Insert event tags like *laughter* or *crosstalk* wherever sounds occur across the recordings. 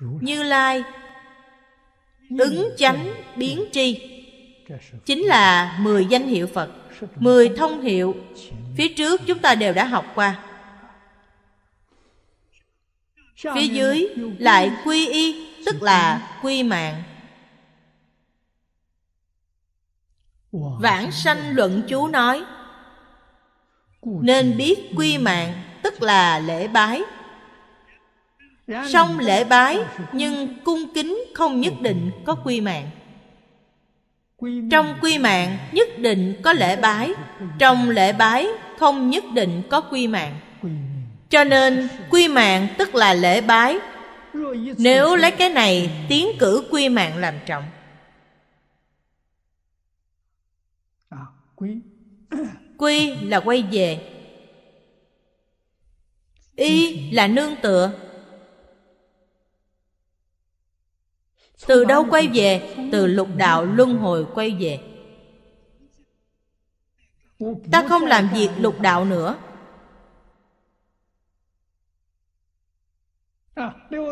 như lai ứng chánh biến tri chính là mười danh hiệu Phật, mười thông hiệu phía trước chúng ta đều đã học qua. Phía dưới lại quy y, tức là quy mạng. Vãng sanh luận chú nói Nên biết quy mạng, tức là lễ bái xong lễ bái nhưng cung kính không nhất định có quy mạng trong quy mạng nhất định có lễ bái trong lễ bái không nhất định có quy mạng cho nên quy mạng tức là lễ bái nếu lấy cái này tiến cử quy mạng làm trọng à, *clears throat* quy là quay về y là nương tựa từ đâu quay về từ lục đạo luân hồi quay về ta không làm việc lục đạo nữa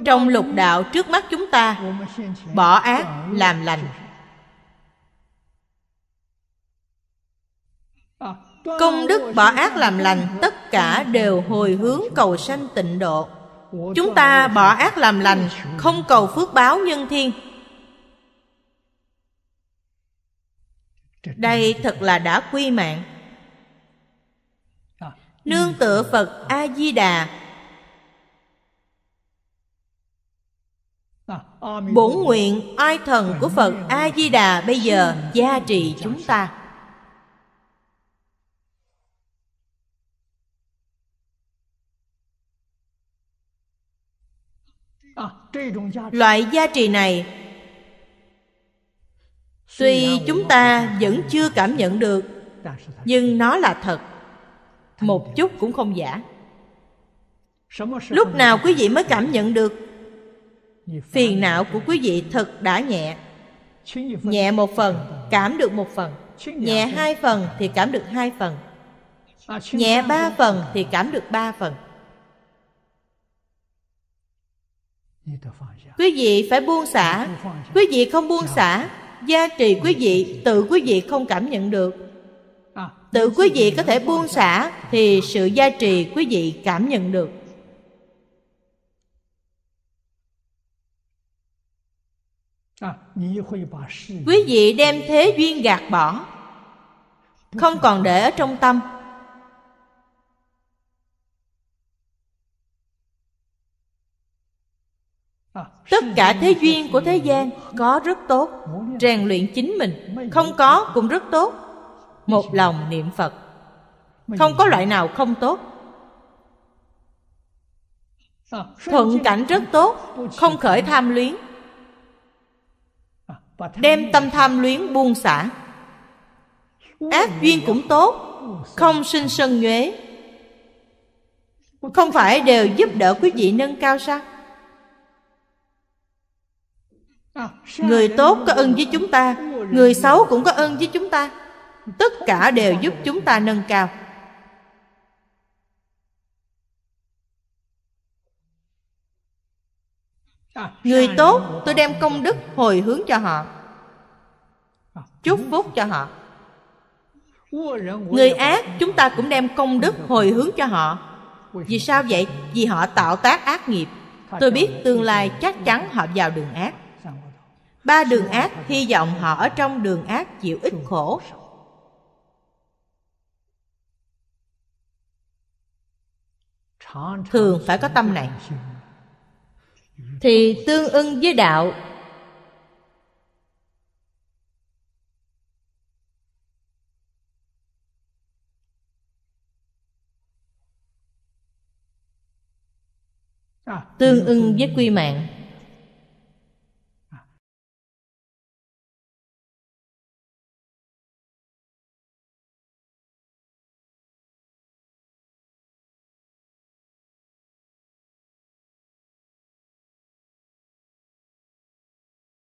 trong lục đạo trước mắt chúng ta bỏ ác làm lành công đức bỏ ác làm lành tất cả đều hồi hướng cầu sanh tịnh độ chúng ta bỏ ác làm lành không cầu phước báo nhân thiên đây thật là đã quy mạng nương tựa phật a di đà bổn nguyện oai thần của phật a di đà bây giờ gia trì chúng ta loại giá trị này tuy chúng ta vẫn chưa cảm nhận được nhưng nó là thật một chút cũng không giả lúc nào quý vị mới cảm nhận được phiền não của quý vị thật đã nhẹ nhẹ một phần cảm được một phần nhẹ hai phần thì cảm được hai phần à, nhẹ ba phần thì cảm được ba phần quý vị phải buông xả quý vị không buông xả gia trì quý vị tự quý vị không cảm nhận được ah, tự quý vị có thể buông xả thì sự gia trì quý vị cảm nhận được ah, quý vị đem thế duyên gạt bỏ không còn để ở trong tâm Tất cả thế duyên của thế gian có rất tốt Rèn luyện chính mình Không có cũng rất tốt Một lòng niệm Phật Không có loại nào không tốt Thuận cảnh rất tốt Không khởi tham luyến Đem tâm tham luyến buông xả Ác duyên cũng tốt Không sinh sân nhuế Không phải đều giúp đỡ quý vị nâng cao sao Người tốt có ơn với chúng ta Người xấu cũng có ơn với chúng ta Tất cả đều giúp chúng ta nâng cao Người tốt tôi đem công đức hồi hướng cho họ Chúc phúc cho họ Người ác chúng ta cũng đem công đức hồi hướng cho họ Vì sao vậy? Vì họ tạo tác ác nghiệp Tôi biết tương lai chắc chắn họ vào đường ác Ba đường ác hy vọng họ ở trong đường ác chịu ít khổ Thường phải có tâm này Thì tương ưng với đạo Tương ưng với quy mạng